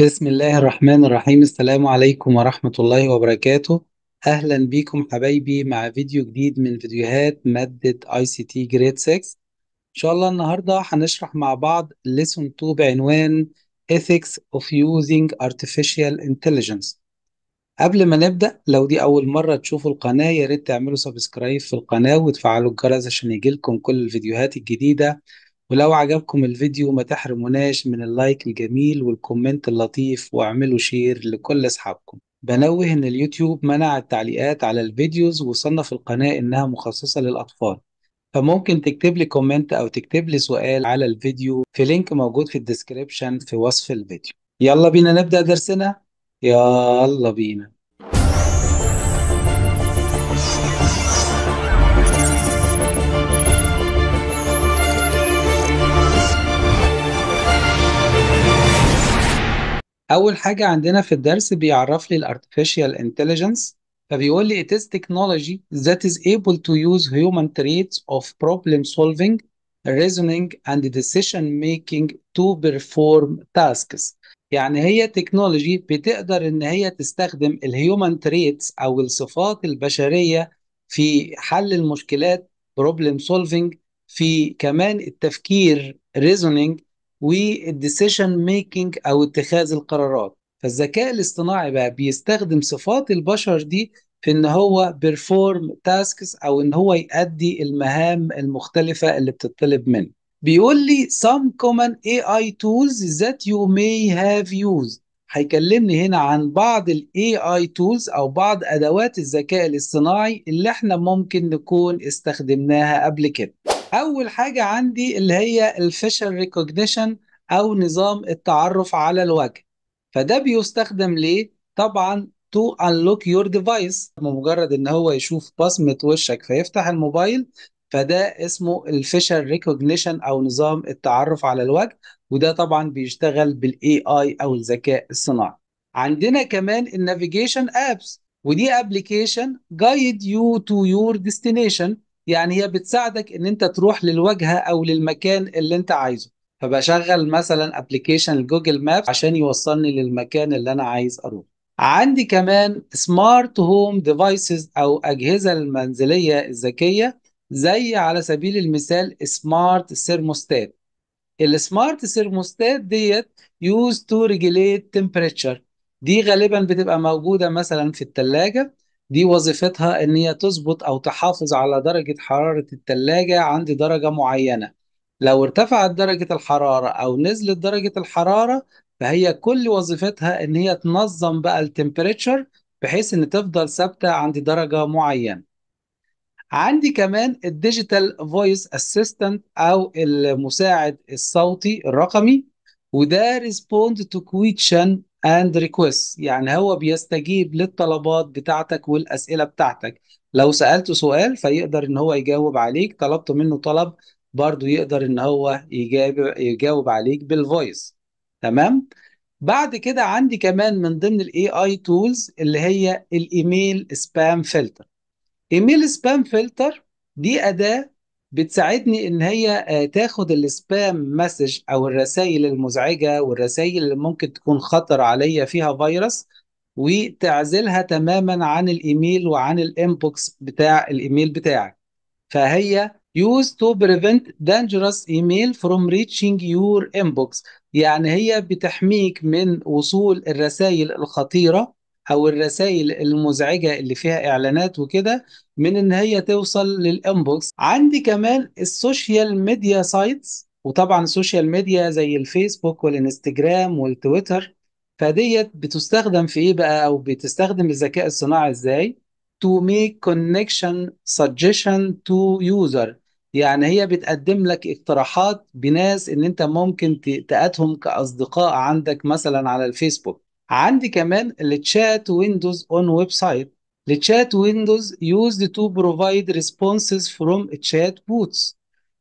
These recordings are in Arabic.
بسم الله الرحمن الرحيم السلام عليكم ورحمة الله وبركاته أهلا بيكم حبايبي مع فيديو جديد من فيديوهات مادة ICT Grade 6 إن شاء الله النهاردة هنشرح مع بعض Lesson 2 بعنوان Ethics of Using Artificial Intelligence قبل ما نبدأ لو دي أول مرة تشوفوا القناة يا ريت تعملوا سبسكرايب في القناة وتفعلوا الجرس عشان يجيلكم كل الفيديوهات الجديدة ولو عجبكم الفيديو ما تحرموناش من اللايك الجميل والكومنت اللطيف واعملوا شير لكل أصحابكم بنوه إن اليوتيوب منع التعليقات على الفيديوز وصنف القناة إنها مخصصة للأطفال فممكن تكتب لي كومنت أو تكتب لي سؤال على الفيديو في لينك موجود في الديسكريبشن في وصف الفيديو يلا بينا نبدأ درسنا يلا بينا اول حاجه عندنا في الدرس بيعرف لي الارتفيشيال انتليجنس فبيقول لي it is technology that is able to use human traits of problem solving reasoning and decision making to perform tasks يعني هي تكنولوجي بتقدر ان هي تستخدم الهيومن تريتس او الصفات البشريه في حل المشكلات بروبلم سولفينج في كمان التفكير ريزونينج والديسيشن ميكنج او اتخاذ القرارات فالذكاء الاصطناعي بقى بيستخدم صفات البشر دي في ان هو بيرفورم تاسكس او ان هو يؤدي المهام المختلفه اللي بتطلب منه بيقول لي some common AI tools that you may have used هيكلمني هنا عن بعض الـ AI tools أو بعض أدوات الذكاء الاصطناعي اللي احنا ممكن نكون استخدمناها قبل كده اول حاجه عندي اللي هي الفيشل ريكوجنيشن او نظام التعرف على الوجه فده بيستخدم ليه طبعا تو انلوك يور ديفايس بمجرد ان هو يشوف بصمه وشك فيفتح الموبايل فده اسمه الفيشل ريكوجنيشن او نظام التعرف على الوجه وده طبعا بيشتغل بالاي اي او الذكاء الصناعي عندنا كمان النافيجيشن ابس ودي ابلكيشن جايد يو تو يور ديستنيشن يعني هي بتساعدك ان انت تروح للواجهه او للمكان اللي انت عايزه فبشغل مثلا ابلكيشن جوجل ماب عشان يوصلني للمكان اللي انا عايز اروح عندي كمان سمارت هوم ديفايسز او اجهزه المنزليه الذكيه زي على سبيل المثال سمارت ثيرموستات السمارت ثيرموستات ديت يوز تو ريجليت تمبريتشر دي غالبا بتبقى موجوده مثلا في الثلاجه دي وظيفتها ان هي تظبط او تحافظ على درجة حرارة التلاجة عند درجة معينة لو ارتفعت درجة الحرارة او نزلت درجة الحرارة فهي كل وظيفتها ان هي تنظم بقى التمبريتشر بحيث ان تفضل ثابتة عند درجة معينة عندي كمان الديجيتال فويس اسيستنت او المساعد الصوتي الرقمي وده ريسبوند تو كويتشن and request يعني هو بيستجيب للطلبات بتاعتك والأسئلة بتاعتك لو سألته سؤال فيقدر إن هو يجاوب عليك طلبت منه طلب برضه يقدر إن هو يجاوب, يجاوب عليك بالفويس تمام بعد كده عندي كمان من ضمن الاي اي تولز اللي هي الايميل سبام فلتر ايميل سبام فلتر دي اداه بتساعدني ان هي آه، تاخد السبام مسج او الرسائل المزعجه والرسائل اللي ممكن تكون خطر عليا فيها فيروس وتعزلها تماما عن الايميل وعن الانبوكس بتاع الايميل بتاعك فهي use to prevent dangerous ايميل from reaching your inbox يعني هي بتحميك من وصول الرسائل الخطيره او الرسائل المزعجه اللي فيها اعلانات وكده من ان هي توصل للانبوكس عندي كمان السوشيال ميديا سايتس وطبعا السوشيال ميديا زي الفيسبوك والانستجرام والتويتر فديت بتستخدم في ايه بقى او بتستخدم الذكاء الصناعي ازاي to make connection suggestion to user يعني هي بتقدم لك اقتراحات بناس ان انت ممكن تأتهم كاصدقاء عندك مثلا على الفيسبوك عندي كمان التشات ويندوز اون ويب سايت التشات ويندوز used to provide responses from chat بوتس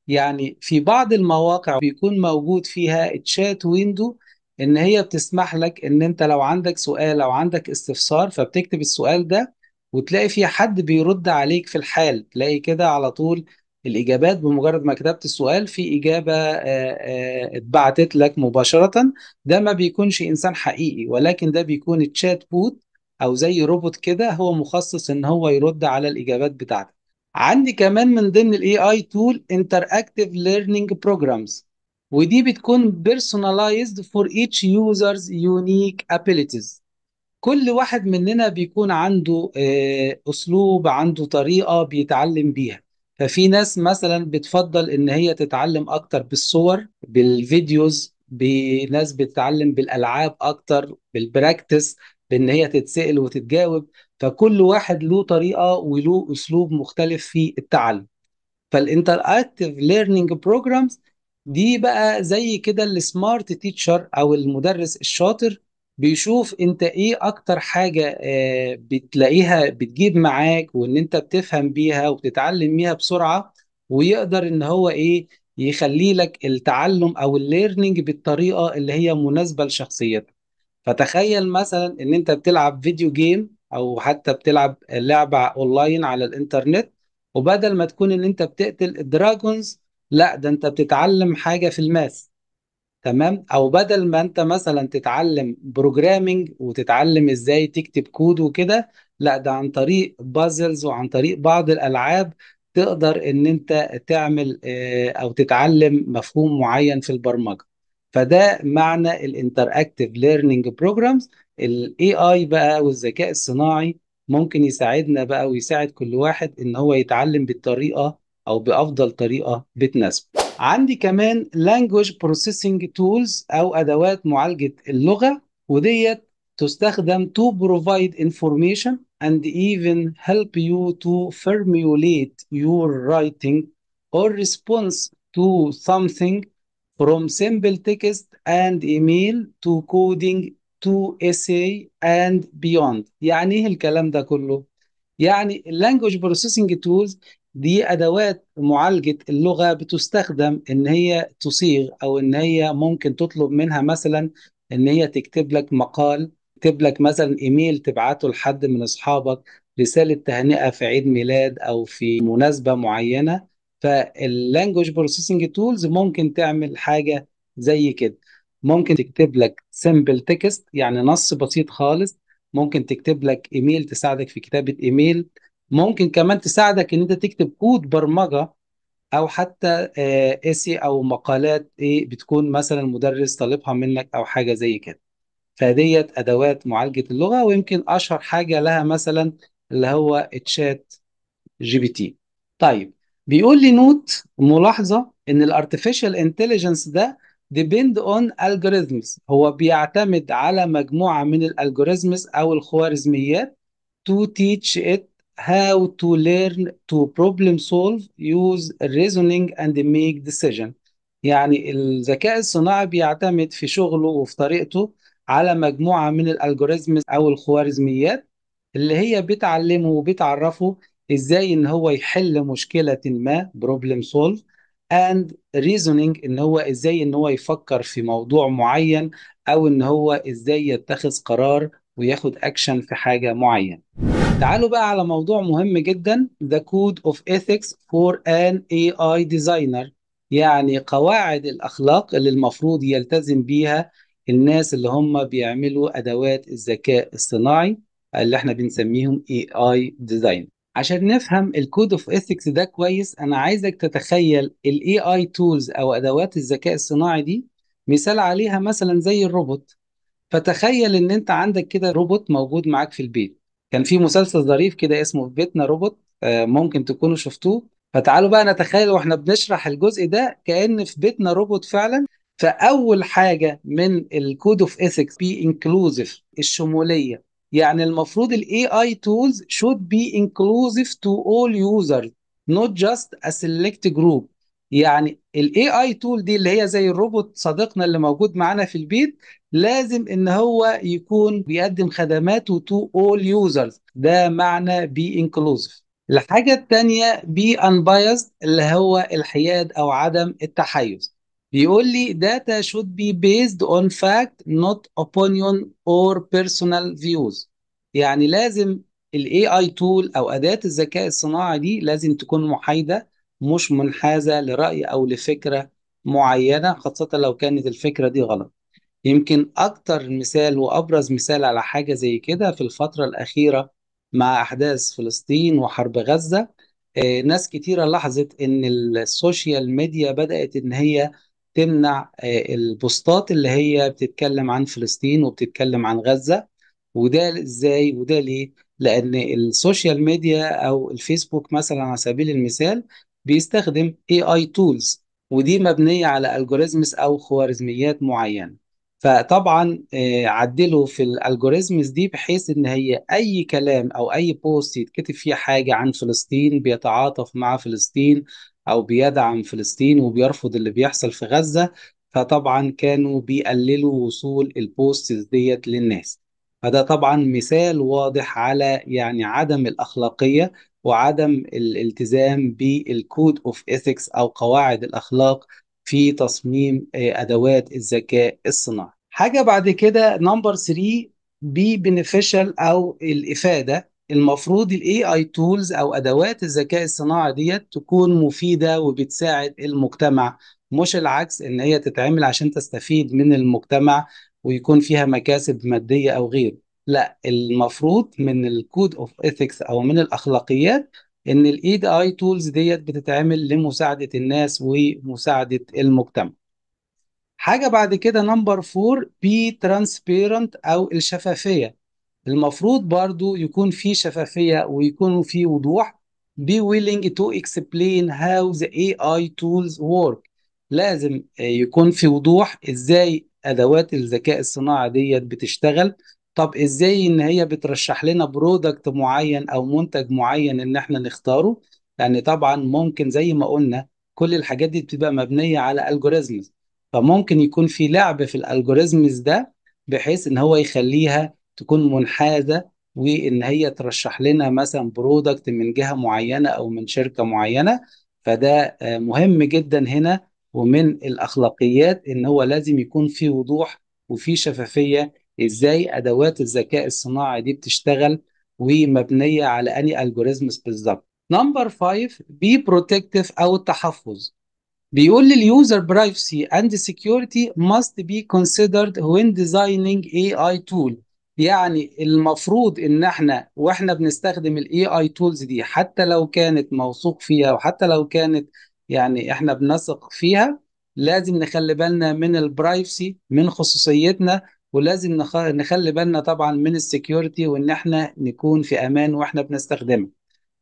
يعني في بعض المواقع بيكون موجود فيها تشات ويندو ان هي بتسمح لك ان انت لو عندك سؤال او عندك استفسار فبتكتب السؤال ده وتلاقي في حد بيرد عليك في الحال تلاقي كده على طول الاجابات بمجرد ما كتبت السؤال في اجابه آه، آه، اتبعتت لك مباشره ده ما بيكونش انسان حقيقي ولكن ده بيكون تشات بوت او زي روبوت كده هو مخصص ان هو يرد على الاجابات بتاعتك عندي كمان من ضمن الاي اي تول interactive learning programs ودي بتكون personalized for each user's unique abilities كل واحد مننا بيكون عنده آه، اسلوب عنده طريقه بيتعلم بيها ففي ناس مثلا بتفضل ان هي تتعلم اكتر بالصور بالفيديوز بناس بتتعلم بالالعاب اكتر بالبراكتس بان هي تتسال وتتجاوب فكل واحد له طريقه وله اسلوب مختلف في التعلم فالانتراكتيف ليرنينج بروجرامز دي بقى زي كده السمارت تيتشر او المدرس الشاطر بيشوف انت ايه اكتر حاجة آه، بتلاقيها بتجيب معاك وان انت بتفهم بيها وبتتعلم بيها بسرعة ويقدر ان هو ايه يخلي لك التعلم او الليرنينج بالطريقة اللي هي مناسبة لشخصيتك فتخيل مثلا ان انت بتلعب فيديو جيم او حتى بتلعب لعبة اونلاين على الانترنت وبدل ما تكون ان انت بتقتل الدراجونز لا ده انت بتتعلم حاجة في الماس تمام او بدل ما انت مثلا تتعلم بروجرامنج وتتعلم ازاي تكتب كود وكده لا ده عن طريق بازلز وعن طريق بعض الالعاب تقدر ان انت تعمل آه، او تتعلم مفهوم معين في البرمجه فده معنى الانتر اكتف ليرنينج بروجرامز الاي اي بقى والذكاء الصناعي ممكن يساعدنا بقى ويساعد كل واحد ان هو يتعلم بالطريقه او بافضل طريقه بتناسبه عندي كمان language processing tools او ادوات معالجه اللغه وديت تستخدم to provide information and even help you to formulate your writing or response to something from simple text and email to coding to essay and beyond يعني ايه الكلام ده كله يعني language processing tools دي ادوات معالجه اللغه بتستخدم ان هي تصيغ او ان هي ممكن تطلب منها مثلا ان هي تكتب لك مقال تكتب لك مثلا ايميل تبعته لحد من اصحابك رساله تهنئه في عيد ميلاد او في مناسبه معينه فاللانجوج بروسيسنج تولز ممكن تعمل حاجه زي كده ممكن تكتب لك سمبل تكست يعني نص بسيط خالص ممكن تكتب لك ايميل تساعدك في كتابه ايميل ممكن كمان تساعدك ان انت تكتب كود برمجه او حتى اسي آه، او مقالات ايه بتكون مثلا المدرس طالبها منك او حاجه زي كده فديت ادوات معالجه اللغه ويمكن اشهر حاجه لها مثلا اللي هو تشات جي بي تي طيب بيقول لي نوت ملاحظه ان الارتفيشال انتليجنس ده depend on algorithms هو بيعتمد على مجموعه من الالجوريزمز او الخوارزميات to teach it how to learn to problem solve use reasoning and make decision يعني الذكاء الصناعي بيعتمد في شغله وفي طريقته على مجموعة من الالجوريزمز أو الخوارزميات اللي هي بتعلمه وبتعرفه ازاي ان هو يحل مشكلة ما problem solve and reasoning ان هو ازاي ان هو يفكر في موضوع معين او ان هو ازاي يتخذ قرار وياخد اكشن في حاجه معينه تعالوا بقى على موضوع مهم جدا The Code of Ethics for an AI Designer يعني قواعد الأخلاق اللي المفروض يلتزم بيها الناس اللي هم بيعملوا أدوات الذكاء الصناعي اللي احنا بنسميهم AI Design عشان نفهم الكود اوف اثكس ده كويس انا عايزك تتخيل الاي اي تولز او ادوات الذكاء الصناعي دي مثال عليها مثلا زي الروبوت فتخيل ان انت عندك كده روبوت موجود معاك في البيت كان في مسلسل ظريف كده اسمه في بيتنا روبوت آه، ممكن تكونوا شفتوه فتعالوا بقى نتخيل واحنا بنشرح الجزء ده كأن في بيتنا روبوت فعلا فأول حاجة من الكود اوف اسكس بي انكلوزيف الشمولية يعني المفروض الاي اي تولز شود بي انكلوزيف تو اول يوزرز نوت جاست ا سيلكت جروب يعني الاي اي تول دي اللي هي زي الروبوت صديقنا اللي موجود معانا في البيت لازم ان هو يكون بيقدم خدماته تو اول يوزرز ده معنى بي انكلوزيف الحاجه الثانيه بي انبايزد اللي هو الحياد او عدم التحيز بيقول لي data should be based on فاكت not opinion or personal views يعني لازم الاي اي تول او اداه الذكاء الصناعي دي لازم تكون محايده مش منحازة لرأي أو لفكرة معينة خاصة لو كانت الفكرة دي غلط يمكن أكتر مثال وأبرز مثال على حاجة زي كده في الفترة الأخيرة مع أحداث فلسطين وحرب غزة آه، ناس كتيرة لاحظت إن السوشيال ميديا بدأت إن هي تمنع آه، البوستات اللي هي بتتكلم عن فلسطين وبتتكلم عن غزة وده إزاي وده ليه؟ لأن السوشيال ميديا أو الفيسبوك مثلا على سبيل المثال بيستخدم AI tools ودي مبنية على algorithms أو خوارزميات معينة فطبعا آه، عدلوا في الالجوريزمز دي بحيث ان هي اي كلام او اي بوست يتكتب فيه حاجه عن فلسطين بيتعاطف مع فلسطين او بيدعم فلسطين وبيرفض اللي بيحصل في غزه فطبعا كانوا بيقللوا وصول البوست ديت للناس فده طبعا مثال واضح على يعني عدم الأخلاقية وعدم الالتزام بالكود اوف ايثكس او قواعد الاخلاق في تصميم آه، ادوات الذكاء الصناعي. حاجه بعد كده نمبر 3 بي بنفيشال او الافاده المفروض الاي اي تولز او ادوات الذكاء الصناعي ديت تكون مفيده وبتساعد المجتمع مش العكس ان هي تتعمل عشان تستفيد من المجتمع ويكون فيها مكاسب ماديه او غيره لا المفروض من الكود اوف ايثكس او من الاخلاقيات ان الاي دي اي تولز ديت بتتعمل لمساعده الناس ومساعده المجتمع حاجه بعد كده نمبر 4 بي ترانسبيرنت او الشفافيه المفروض برضو يكون في شفافيه ويكون في وضوح be willing to explain how the AI tools work لازم يكون في وضوح ازاي ادوات الذكاء الصناعي ديت بتشتغل طب ازاي ان هي بترشح لنا برودكت معين او منتج معين ان احنا نختاره لان طبعا ممكن زي ما قلنا كل الحاجات دي بتبقى مبنيه على الجوريزمز فممكن يكون في لعب في الالجوريزمز ده بحيث ان هو يخليها تكون منحازه وان هي ترشح لنا مثلا برودكت من جهه معينه او من شركه معينه فده آه، مهم جدا هنا ومن الاخلاقيات ان هو لازم يكون في وضوح وفي شفافيه ازاي ادوات الذكاء الصناعي دي بتشتغل ومبنيه على اني الجوريزمز بالظبط نمبر 5 بي بروتكتيف او التحفظ بيقول لي اليوزر برايفسي اند سكيورتي ماست بي كونسيدرد وين ديزايننج اي اي تول يعني المفروض ان احنا واحنا بنستخدم الاي اي تولز دي حتى لو كانت موثوق فيها وحتى لو كانت يعني احنا بنثق فيها لازم نخلي بالنا من البرايفسي من خصوصيتنا ولازم نخلي بالنا طبعا من السكيورتي وان احنا نكون في امان واحنا بنستخدمها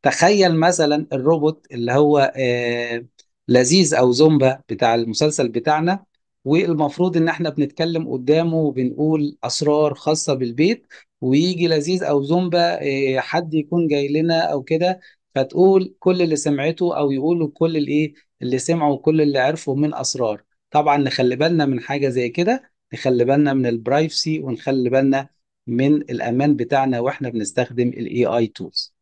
تخيل مثلا الروبوت اللي هو آه، لذيذ او زومبا بتاع المسلسل بتاعنا والمفروض ان احنا بنتكلم قدامه وبنقول اسرار خاصه بالبيت ويجي لذيذ او زومبا آه، حد يكون جاي لنا او كده فتقول كل اللي سمعته او يقولوا كل الايه اللي سمعه وكل اللي عرفه من اسرار طبعا نخلي بالنا من حاجه زي كده نخلي بالنا من البرايفسي ونخلي بالنا من الامان بتاعنا واحنا بنستخدم الاي اي تولز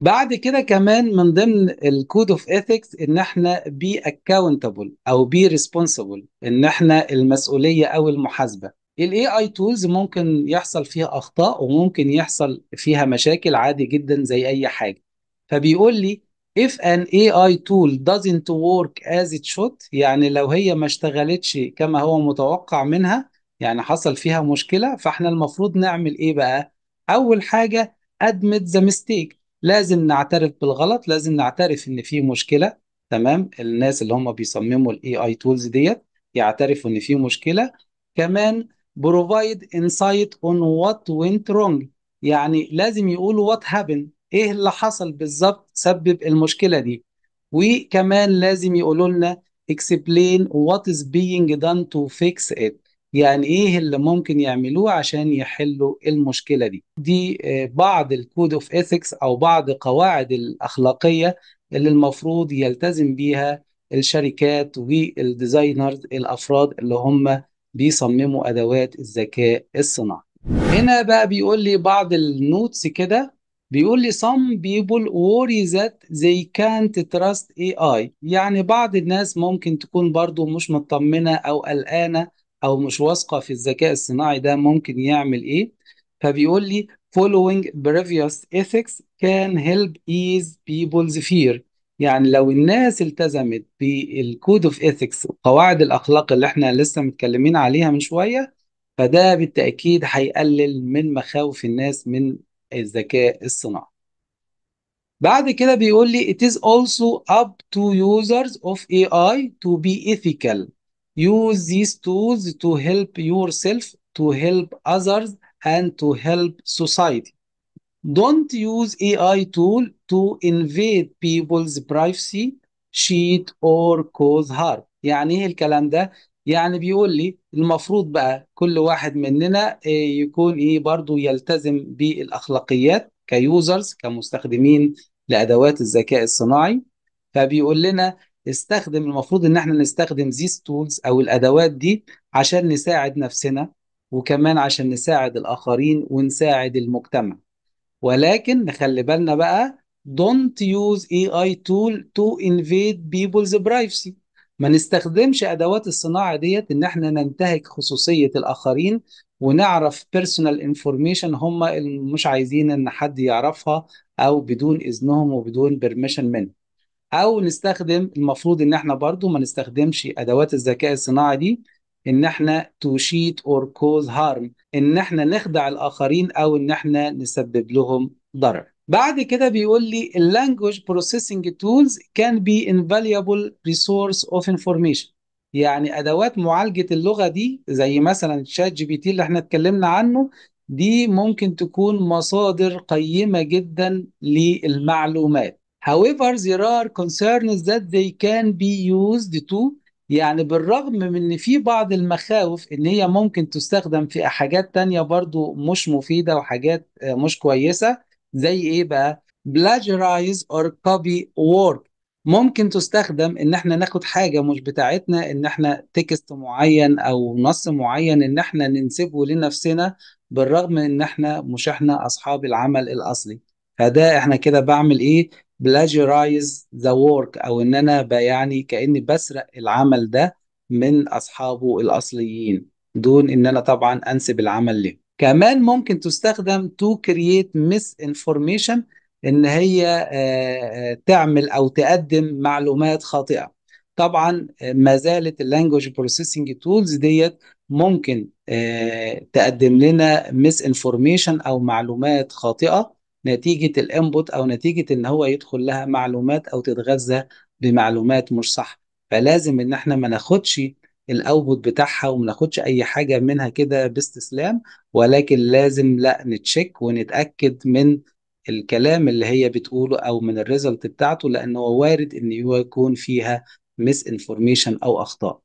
بعد كده كمان من ضمن الكود اوف ايثكس ان احنا بي اكاونتبل او بي ريسبونسبل ان احنا المسؤوليه او المحاسبه الاي اي تولز ممكن يحصل فيها اخطاء وممكن يحصل فيها مشاكل عادي جدا زي اي حاجه فبيقول لي if an AI tool doesn't work as it should يعني لو هي ما اشتغلتش كما هو متوقع منها يعني حصل فيها مشكلة فاحنا المفروض نعمل ايه بقى؟ أول حاجة admit the mistake لازم نعترف بالغلط لازم نعترف ان في مشكلة تمام الناس اللي هم بيصمموا الاي اي تولز ديت يعترفوا ان في مشكلة كمان provide insight on what went wrong يعني لازم يقولوا what happened ايه اللي حصل بالظبط سبب المشكله دي وكمان لازم يقولوا لنا explain what is being done to fix it يعني ايه اللي ممكن يعملوه عشان يحلوا المشكله دي دي آه، بعض الكود اوف ethics او بعض قواعد الاخلاقيه اللي المفروض يلتزم بيها الشركات والديزاينرز الافراد اللي هم بيصمموا ادوات الذكاء الصناعي هنا بقى بيقول لي بعض النوتس كده بيقول لي some people worry that they can't trust AI يعني بعض الناس ممكن تكون برضو مش مطمنة أو قلقانة أو مش واثقة في الذكاء الصناعي ده ممكن يعمل إيه فبيقول لي following previous ethics can help ease people's fear يعني لو الناس التزمت بالكود اوف ethics قواعد الأخلاق اللي احنا لسه متكلمين عليها من شوية فده بالتأكيد هيقلل من مخاوف الناس من الذكاء الصناعي بعد كده بيقول لي it is also up to users of AI to be ethical use these tools to help yourself to help others and to help society don't use AI tool to invade people's privacy cheat or cause harm يعني ايه الكلام ده يعني بيقول لي المفروض بقى كل واحد مننا آه، يكون ايه برضو يلتزم بالاخلاقيات كيوزرز كمستخدمين لادوات الذكاء الصناعي فبيقول لنا استخدم المفروض ان احنا نستخدم زيس تولز او الادوات دي عشان نساعد نفسنا وكمان عشان نساعد الاخرين ونساعد المجتمع ولكن نخلي بالنا بقى don't use AI tool to invade people's privacy ما نستخدمش ادوات الصناعه ديت ان احنا ننتهك خصوصيه الاخرين ونعرف بيرسونال انفورميشن هم مش عايزين ان حد يعرفها او بدون اذنهم وبدون بيرميشن منهم او نستخدم المفروض ان احنا برضو ما نستخدمش ادوات الذكاء الصناعي دي ان احنا تو شيت اور كوز هارم ان احنا نخدع الاخرين او ان احنا نسبب لهم ضرر بعد كده بيقول لي اللانجوج بروسيسنج تولز كان بي انفاليبل ريسورس اوف انفورميشن يعني ادوات معالجه اللغه دي زي مثلا شات جي بي تي اللي احنا اتكلمنا عنه دي ممكن تكون مصادر قيمه جدا للمعلومات however there are concerns that they can be used to يعني بالرغم من ان في بعض المخاوف ان هي ممكن تستخدم في حاجات تانية برضو مش مفيده وحاجات مش كويسه زي ايه بقى بلاجرايز اور كوبي وورك ممكن تستخدم ان احنا ناخد حاجه مش بتاعتنا ان احنا تكست معين او نص معين ان احنا ننسبه لنفسنا بالرغم ان احنا مش احنا اصحاب العمل الاصلي فده احنا كده بعمل ايه بلاجرايز ذا وورك او ان انا يعني كاني بسرق العمل ده من اصحابه الاصليين دون ان انا طبعا انسب العمل لهم كمان ممكن تستخدم تو كرييت ميس انفورميشن ان هي آه، آه، تعمل او تقدم معلومات خاطئه طبعا آه، ما زالت اللانجوج بروسيسنج تولز ديت ممكن تقدم لنا ميس انفورميشن او معلومات خاطئه نتيجه الانبوت او نتيجه ان هو يدخل لها معلومات او تتغذى بمعلومات مش صح فلازم ان احنا ما ناخدش الاوتبوت بتاعها وما ناخدش اي حاجه منها كده باستسلام ولكن لازم لا نتشيك ونتاكد من الكلام اللي هي بتقوله او من الريزلت بتاعته لان هو وارد ان هو يكون فيها ميس انفورميشن او اخطاء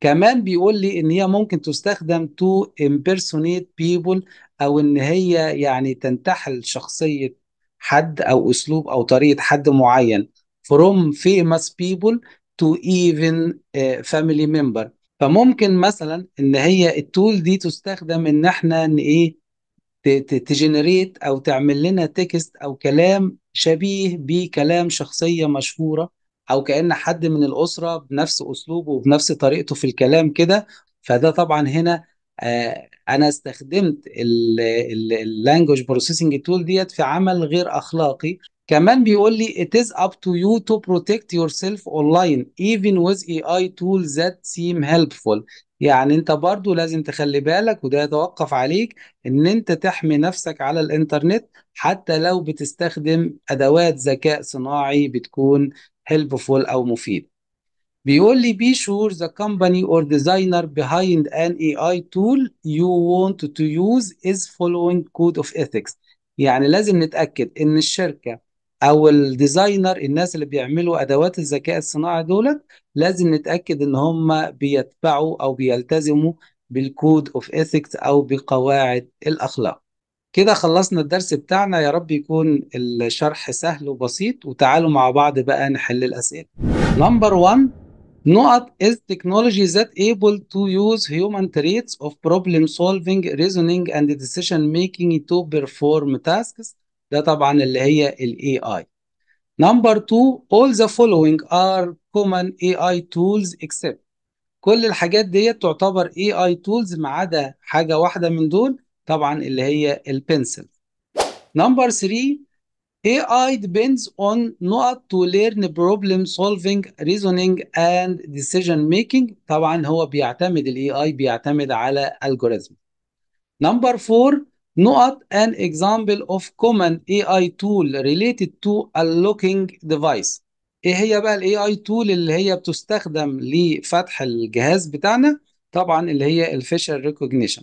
كمان بيقول لي ان هي ممكن تستخدم تو امبرسونيت بيبل او ان هي يعني تنتحل شخصيه حد او اسلوب او طريقه حد معين فروم famous بيبل to even family member فممكن مثلا ان هي التول دي تستخدم ان احنا ان ايه تجنريت او تعمل لنا تكست او كلام شبيه بكلام شخصيه مشهوره او كان حد من الاسره بنفس اسلوبه وبنفس طريقته في الكلام كده فده طبعا هنا آه انا استخدمت اللانجوج بروسيسنج تول ديت في عمل غير اخلاقي كمان بيقول لي it is up to you to protect yourself online even with AI tools that seem helpful يعني انت برضو لازم تخلي بالك وده يتوقف عليك ان انت تحمي نفسك على الانترنت حتى لو بتستخدم ادوات ذكاء صناعي بتكون helpful او مفيد بيقول لي be sure the company or designer behind an AI tool you want to use is following code of ethics يعني لازم نتأكد ان الشركة او الديزاينر الناس اللي بيعملوا ادوات الذكاء الصناعي دولت لازم نتاكد ان هم بيتبعوا او بيلتزموا بالكود اوف ايثكس او بقواعد الاخلاق كده خلصنا الدرس بتاعنا يا رب يكون الشرح سهل وبسيط وتعالوا مع بعض بقى نحل الاسئله نمبر 1 نقط is technology that able to use human traits of problem solving reasoning and decision making to perform tasks ده طبعا اللي هي ال AI number two all the following are common AI tools except كل الحاجات ديت تعتبر AI tools ما عدا حاجة واحدة من دول طبعا اللي هي البنسل number three AI depends on not to learn problem solving reasoning and decision making طبعا هو بيعتمد الـ AI بيعتمد على algorithm number four نقط an example of common AI tool related to a locking device ايه هي بقى الاي اي تول اللي هي بتستخدم لفتح الجهاز بتاعنا طبعا اللي هي الفيشر ريكوجنيشن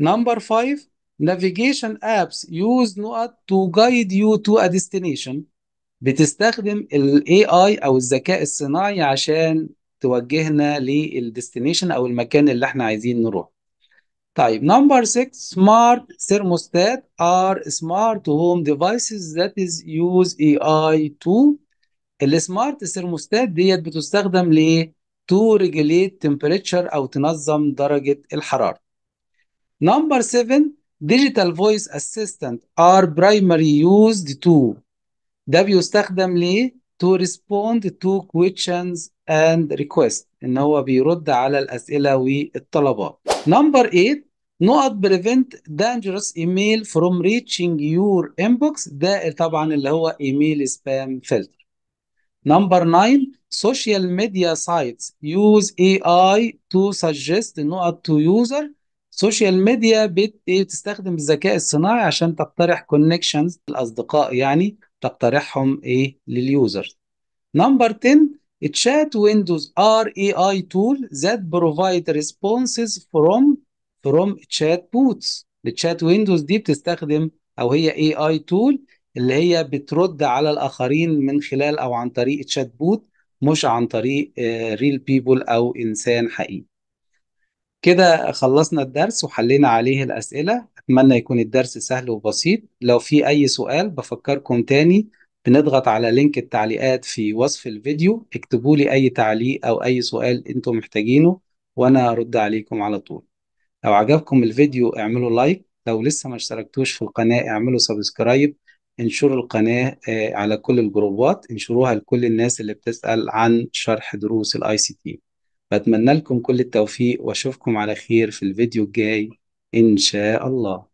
نمبر 5 navigation apps use نقط to guide you to a destination بتستخدم الاي اي او الذكاء الصناعي عشان توجهنا للديستنيشن او المكان اللي احنا عايزين نروح طيب number 6 smart thermostat are smart home devices that is use EI to السمارت thermostat ديت بتستخدم ليه to regulate temperature او تنظم درجة الحرارة number 7 digital voice assistant are primary used to ده بيستخدم ليه to respond to questions and requests ان هو بيرد على الاسئله والطلبات نمبر 8 نقط بريفنت دانجرس ايميل فروم ريتشينج يور انبوكس ده طبعا اللي هو ايميل سبام فلتر نمبر 9 سوشيال ميديا سايتس يوز اي اي تو سجست نقط تو يوزر سوشيال ميديا بتستخدم الذكاء الصناعي عشان تقترح كونكشنز الاصدقاء يعني تقترحهم ايه لليوزر نمبر 10 chat windows are AI tool that provide responses from from chat boots chat ويندوز دي بتستخدم او هي اي اي تول اللي هي بترد على الاخرين من خلال او عن طريق تشات بوت مش عن طريق ريل آه، people او انسان حقيقي كده خلصنا الدرس وحلينا عليه الاسئله اتمنى يكون الدرس سهل وبسيط لو في اي سؤال بفكركم تاني بنضغط على لينك التعليقات في وصف الفيديو اكتبوا لي أي تعليق أو أي سؤال أنتم محتاجينه وأنا أرد عليكم على طول لو عجبكم الفيديو اعملوا لايك لو لسه ما اشتركتوش في القناة اعملوا سبسكرايب انشروا القناة آه، على كل الجروبات انشروها لكل الناس اللي بتسأل عن شرح دروس الاي سي تي بتمنى لكم كل التوفيق واشوفكم على خير في الفيديو الجاي ان شاء الله